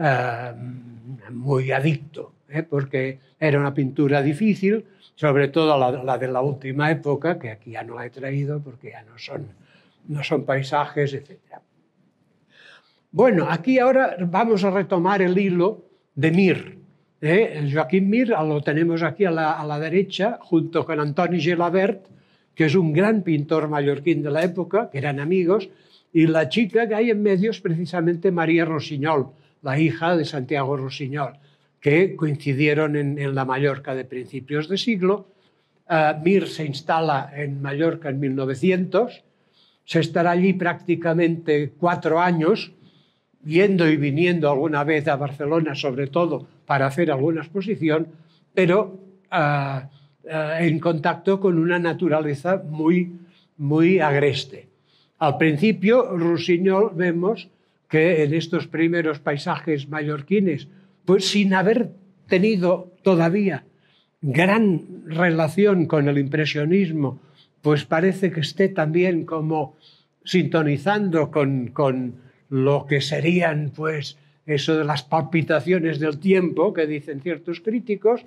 eh, muy adicto, eh, porque era una pintura difícil, sobre todo la, de la última época, que aquí ya no la he traído porque ya no son, no son paisajes, etc. Bueno, aquí ahora vamos a retomar el hilo de Mir. Eh, Joaquín Mir lo tenemos aquí a la, a la derecha, junto con Antoni Gelabert, que es un gran pintor mallorquín de la época, que eran amigos, y la chica que hay en medio es precisamente María Rossignol, la hija de Santiago Rusiñol, que coincidieron en, la Mallorca de principios de siglo. Eh, Mir se instala en Mallorca en 1900, se estará allí prácticamente cuatro años, yendo y viniendo alguna vez a Barcelona, sobre todo para hacer alguna exposición, pero eh, eh, en contacto con una naturaleza muy, muy agreste. Al principio, Rusiñol, vemos, que en estos primeros paisajes mallorquines, pues sin haber tenido todavía gran relación con el impresionismo, pues parece que esté también como sintonizando con, con lo que serían pues eso de las palpitaciones del tiempo que dicen ciertos críticos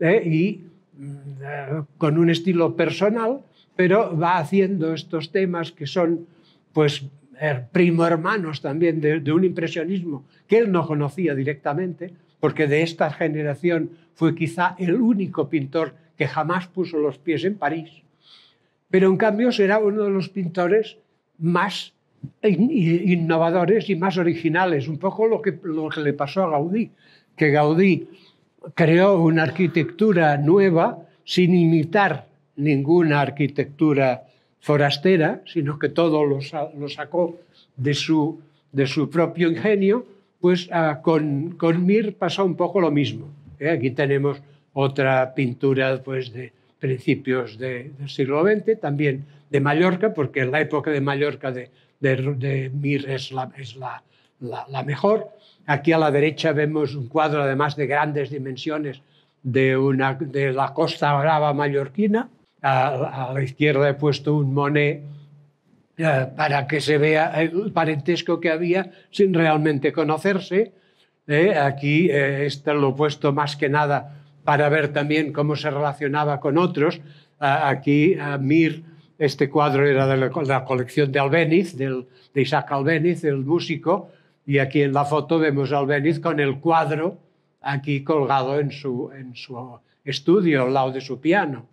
eh, y mm, eh, con un estilo personal, pero va haciendo estos temas que son pues Er, primo hermanos también de, un impresionismo que él no conocía directamente, porque de esta generación fue quizá el único pintor que jamás puso los pies en París, pero en cambio será uno de los pintores más innovadores y más originales, un poco lo que, lo que le pasó a Gaudí, que Gaudí creó una arquitectura nueva sin imitar ninguna arquitectura forastera, sino que todo lo, sacó de su, de su propio ingenio, pues ah, con, con, Mir pasa un poco lo mismo. ¿eh? Aquí tenemos otra pintura pues, de principios del siglo XX, también de Mallorca, porque la época de Mallorca de, de, Mir es, la, es mejor. Aquí a la derecha vemos un cuadro, además de grandes dimensiones, de, una, de la Costa Brava mallorquina, a, la izquierda he puesto un Monet eh, para que se vea el parentesco que había sin realmente conocerse. Eh. aquí eh, este lo he puesto más que nada para ver también cómo se relacionaba con otros. aquí Mir, este cuadro era de la, colección de Albeniz, de Isaac Albeniz, el músico, y aquí en la foto vemos a Albéniz con el cuadro aquí colgado en su, en su estudio, al lado de su piano.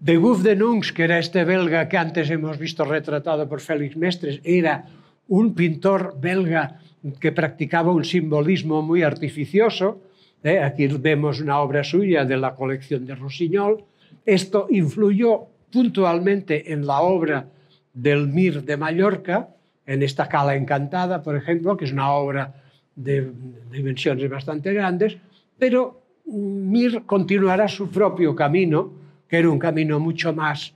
De Guff de Nuns, que era este belga que antes hemos visto retratado por Félix Mestres, era un pintor belga que practicaba un simbolismo muy artificioso. ¿eh? Aquí vemos una obra suya de la colección de Rossignol. Esto influyó puntualmente en la obra del Mir de Mallorca, en esta Cala Encantada, por ejemplo, que es una obra de dimensiones bastante grandes, pero mm, Mir continuará su propio camino que era un camino mucho más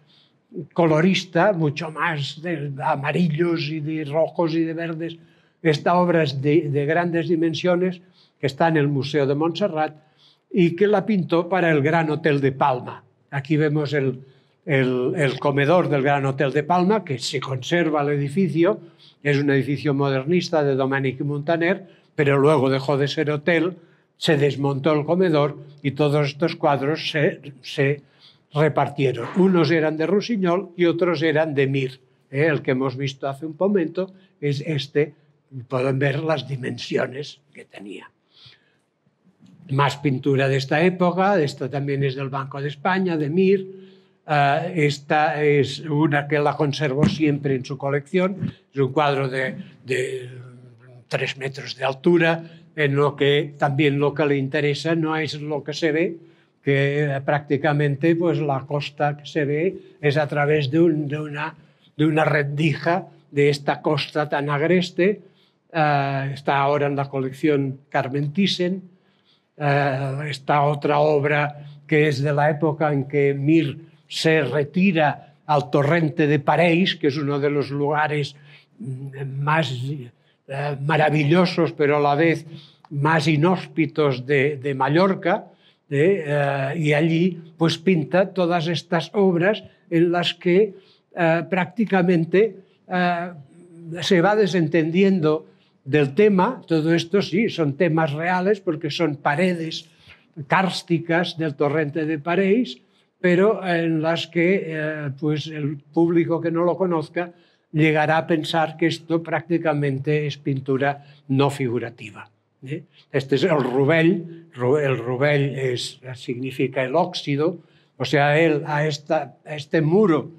colorista, mucho más de amarillos y de rojos y de verdes. Esta obra es de, grandes dimensiones, que está en el Museo de Montserrat y que la pintó para el Gran Hotel de Palma. Aquí vemos el, el, comedor del Gran Hotel de Palma, que se conserva el edificio, es un edificio modernista de Dominique Montaner, pero luego dejó de ser hotel, se desmontó el comedor y todos estos cuadros se, se repartieron. Unos eran de Rusiñol y otros eran de Mir. Eh, el que hemos visto hace un momento es este. Pueden ver las dimensiones que tenía. Más pintura de esta época. Esta también es del Banco de España, de Mir. Eh, esta es una que la conservo siempre en su colección. Es un cuadro de, de tres metros de altura, en lo que también lo que le interesa no es lo que se ve, que eh, prácticamente pues, la costa que se ve es a través de, una, de rendija de esta costa tan agreste. Eh, está ahora en la colección Carmen Thyssen. Eh, está otra obra que es de la época en que Mir se retira al torrente de París, que es uno de los lugares mm, más maravillosos, pero a la vez más inhóspitos de Mallorca y eh, allí pues pinta todas estas obras en las que eh, prácticamente eh, se va desentendiendo del tema, todo esto sí, son temas reales porque son paredes kársticas del torrente de París, pero en las que pues el público que no lo conozca llegará a pensar que esto prácticamente es pintura no figurativa. Eh? Este es el rubel, el rubel significa el óxido, o sea, él a, este muro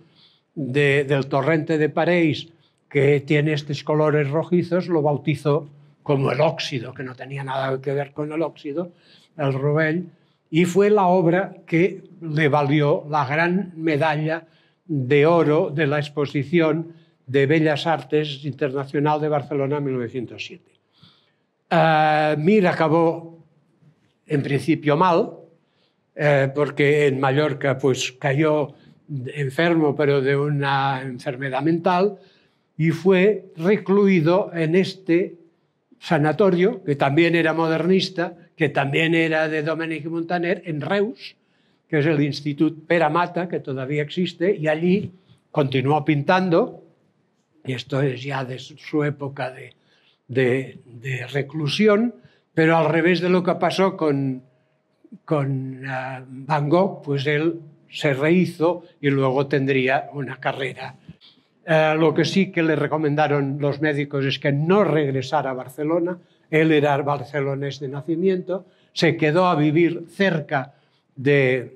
del torrente de París que tiene estos colores rojizos lo bautizó como el óxido, que no tenía nada que ver con el óxido, el rubel, y fue la obra que le valió la gran medalla de oro de la exposición de Bellas Artes Internacional de Barcelona 1907. Ah, Mir acabó en principio mal, eh, porque en Mallorca pues, cayó enfermo, pero de una enfermedad mental, y fue recluido en este sanatorio, que también era modernista, que también era de Dominique Montaner, en Reus, que es el Instituto Peramata, que todavía existe, y allí continuó pintando, y esto es ya de su época de de, reclusión, pero al revés de lo que pasó con, con ah, Van Gogh, pues él se rehizo y luego tendría una carrera. Eh, lo que sí que le recomendaron los médicos es que no regresara a Barcelona. Él era barcelonés de nacimiento, se quedó a vivir cerca de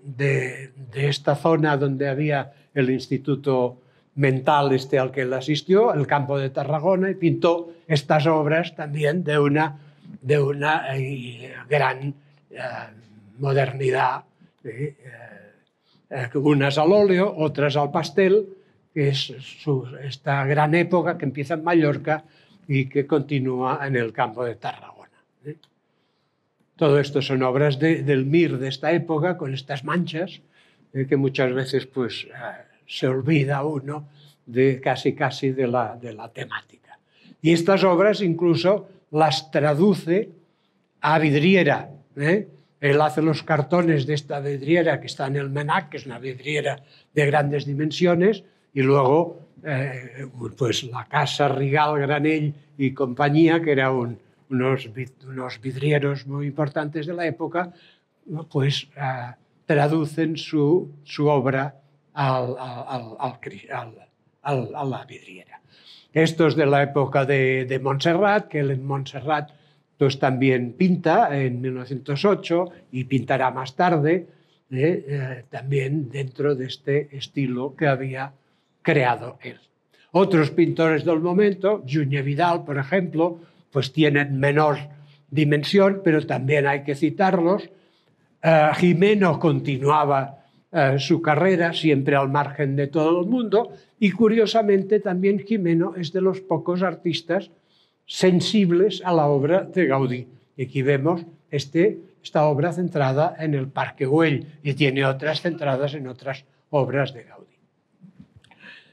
esta zona donde había el Instituto mental este al que él asistió, el campo de Tarragona, y pintó estas obras también de una, de una eh, gran eh, modernidad, eh, unas al óleo, otras al pastel, que es esta gran época que empieza en Mallorca y que continúa en el campo de Tarragona. Todo esto son obras del Mir de esta época, con estas manchas, que muchas veces pues, se olvida uno de casi casi de la, de la temática. Y estas obras incluso las traduce a vidriera. ¿eh? Él hace los cartones de esta vidriera que está en el Menac, que es una vidriera de grandes dimensiones, y luego eh, pues la casa Rigal, Granell y compañía, que eran unos, vidrieros muy importantes de la época, pues eh, traducen su, su obra al, a la vidriera. Esto es de la época de, Montserrat, que él en Montserrat pues, también pinta en 1908 y pintará más tarde, eh, eh, también dentro de este estilo que había creado él. Otros pintores del momento, Juñe Vidal, por ejemplo, pues tienen menor dimensión, pero también hay que citarlos. Eh, Jimeno continuaba eh, su carrera, siempre al margen de todo el mundo, y curiosamente también Jimeno es de los pocos artistas sensibles a la obra de Gaudí. Y aquí vemos este, esta obra centrada en el Parque Güell y tiene otras centradas en otras obras de Gaudí.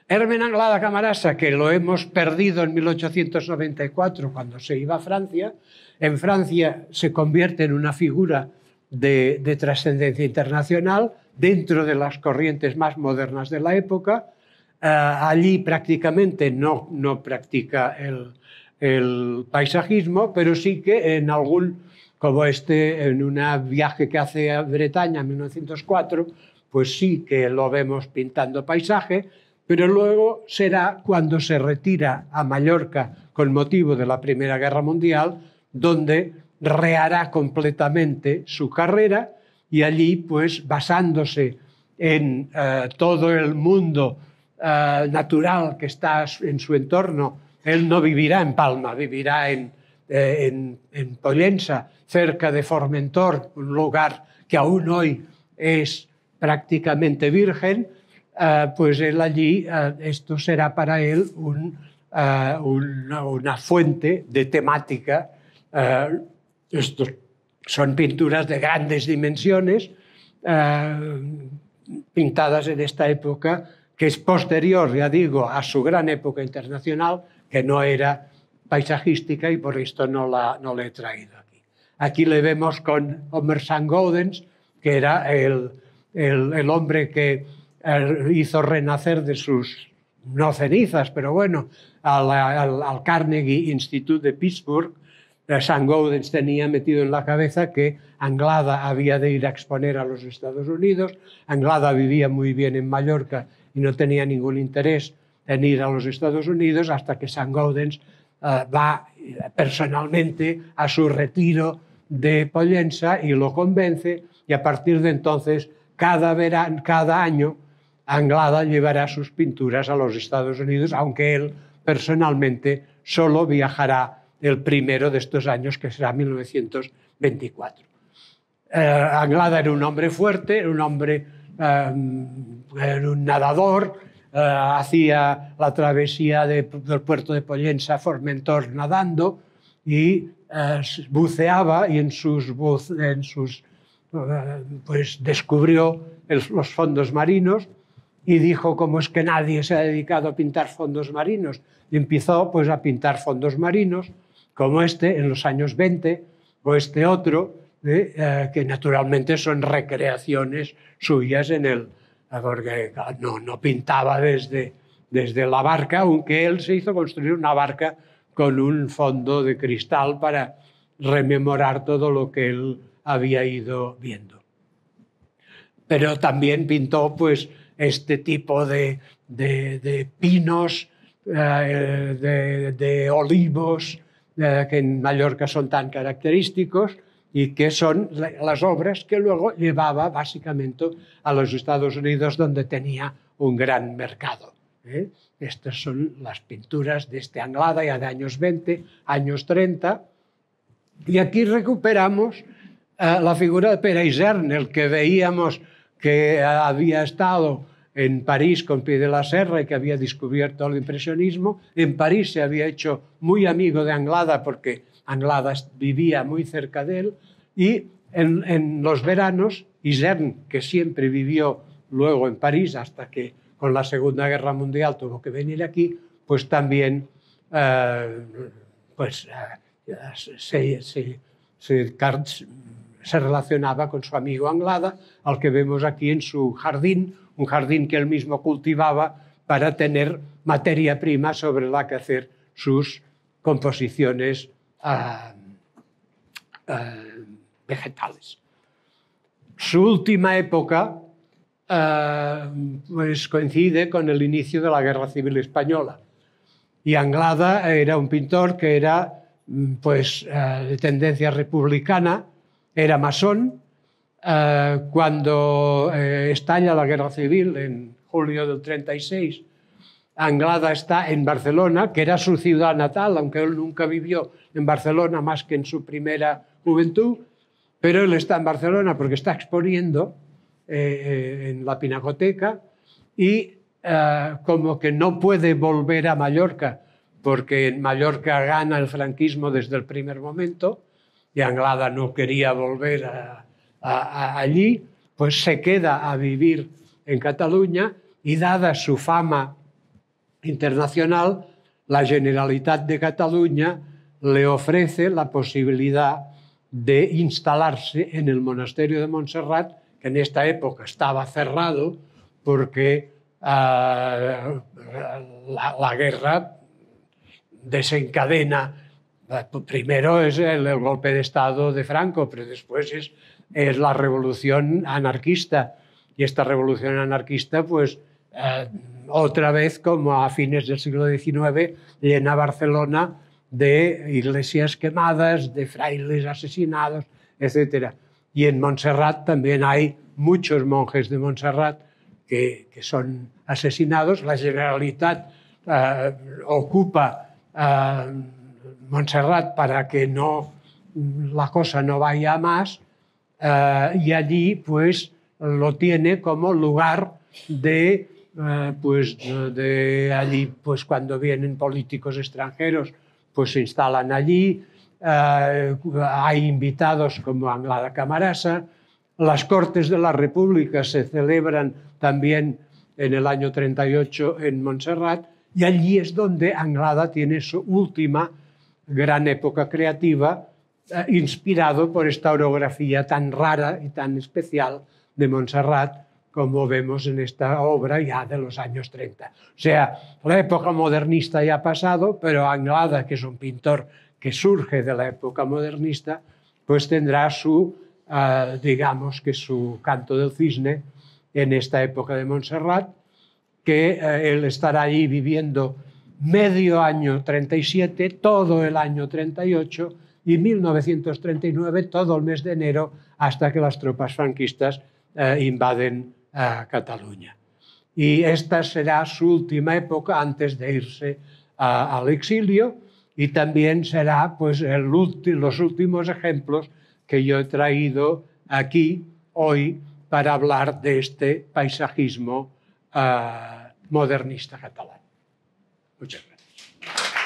Hermen Anglada Camarasa, que lo hemos perdido en 1894 cuando se iba a Francia, en Francia se convierte en una figura de trascendencia internacional dentro de las corrientes más modernas de la época. Eh, allí prácticamente no, no practica el, el, paisajismo, pero sí que en algún, como este, en un viaje que hace a Bretaña en 1904, pues sí que lo vemos pintando paisaje, pero luego será cuando se retira a Mallorca con motivo de la Primera Guerra Mundial, donde rehará completamente su carrera y allí, pues, basándose en eh, todo el mundo eh, natural que está en su entorno, él no vivirá en Palma, vivirá en, eh, en, cerca de Formentor, un lugar que aún hoy es prácticamente virgen, pues él allí, esto será para él un, una, fuente de temática. Esto. Son pinturas de grandes dimensiones, eh, pintadas en esta época, que es posterior, ya digo, a su gran época internacional, que no era paisajística y por esto no la, no le he traído aquí. Aquí le vemos con Homer Gaudens, que era el, hombre que eh, hizo renacer de sus, no cenizas, pero bueno, al, al Carnegie Institute de Pittsburgh, San Gaudens tenía metido en la cabeza que Anglada había de ir a exponer a los Estados Unidos, Anglada vivía muy bien en Mallorca y no tenía ningún interés en ir a los Estados Unidos hasta que San Gaudens eh, va eh, personalmente a su retiro de Pollensa y lo convence y a partir de entonces cada, cada año Anglada llevará sus pinturas a los Estados Unidos, aunque él personalmente solo viajará el primero de estos años, que será 1924. Eh, Anglada era un hombre fuerte, era un hombre, eh, era un nadador, eh, hacía la travesía del puerto de Pollensa a Formentor nadando y eh, buceaba y en sus, en sus pues descubrió los fondos marinos y dijo cómo es que nadie se ha dedicado a pintar fondos marinos y empezó pues a pintar fondos marinos como este en los años 20 o este otro, ¿eh? Eh, que naturalmente son recreaciones suyas en el... Ah, porque ah, no, pintaba desde, desde la barca, aunque él se hizo construir una barca con un fondo de cristal para rememorar todo lo que él había ido viendo. Pero también pintó pues, este tipo de, pinos, eh, de, olivos, eh, que en Mallorca son tan característicos y que son las obras que luego llevaba básicamente a los Estados Unidos donde tenía un gran mercado. ¿eh? Estas son las pinturas de este Anglada ya de años 20, años 30. Y aquí recuperamos eh, la figura de Pere el que veíamos que había estado en París con Pie de la Serra, y que había descubierto el impresionismo. En París se había hecho muy amigo de Anglada porque Anglada vivía muy cerca de él. Y en, los veranos, Isern, que siempre vivió luego en París hasta que con la Segunda Guerra Mundial tuvo que venir aquí, pues también eh, pues, eh, se relacionaba con su amigo Anglada, al que vemos aquí en su jardín, un jardín que él mismo cultivaba para tener materia prima sobre la que hacer sus composiciones ah, ah, vegetales. Su última época ah, pues coincide con el inicio de la Guerra Civil Española. Y Anglada era un pintor que era mm, pues, de tendencia republicana, era masón, eh, cuando eh, estalla la guerra civil en julio del 36, Anglada está en Barcelona, que era su ciudad natal, aunque él nunca vivió en Barcelona más que en su primera juventud, pero él está en Barcelona porque está exponiendo eh, en la pinacoteca y como que no puede volver a Mallorca porque en Mallorca gana el franquismo desde el primer momento y Anglada no quería volver a, allí, pues se queda a vivir en Cataluña y dada su fama internacional, la Generalitat de Cataluña le ofrece la posibilidad de instalarse en el monasterio de Montserrat, que en esta época estaba cerrado porque ah, la, guerra desencadena, eh, primero es el golpe de Estado de Franco, pero después es es la revolución anarquista. Y esta revolución anarquista, pues eh, otra vez, como a fines del siglo XIX, llena Barcelona de iglesias quemadas, de frailes asesinados, etc. Y en Montserrat también hay muchos monjes de Montserrat que, son asesinados. La Generalitat eh, ocupa eh, Montserrat para que no, la cosa no vaya más eh, y allí pues lo tiene como lugar de, eh, pues de, allí pues cuando vienen políticos extranjeros pues se instalan allí, eh, hay invitados como Anglada Camarasa, las Cortes de la República se celebran también en el año 38 en Montserrat y allí es donde Anglada tiene su última gran época creativa, eh, inspirado por esta orografía tan rara y tan especial de Montserrat como vemos en esta obra ya de los años 30. O sea, la época modernista ya ha pasado, pero Anglada, que es un pintor que surge de la época modernista, pues tendrá su, eh, digamos que su canto del cisne en esta época de Montserrat, que eh, él estará ahí viviendo medio año 37, todo el año 38, y 1939 todo el mes de enero hasta que las tropas franquistas eh, invaden eh, Cataluña. Y esta será su última época antes de irse eh, al exilio y también será pues, los últimos ejemplos que yo he traído aquí hoy para hablar de este paisajismo modernista catalán. Muchas gracias.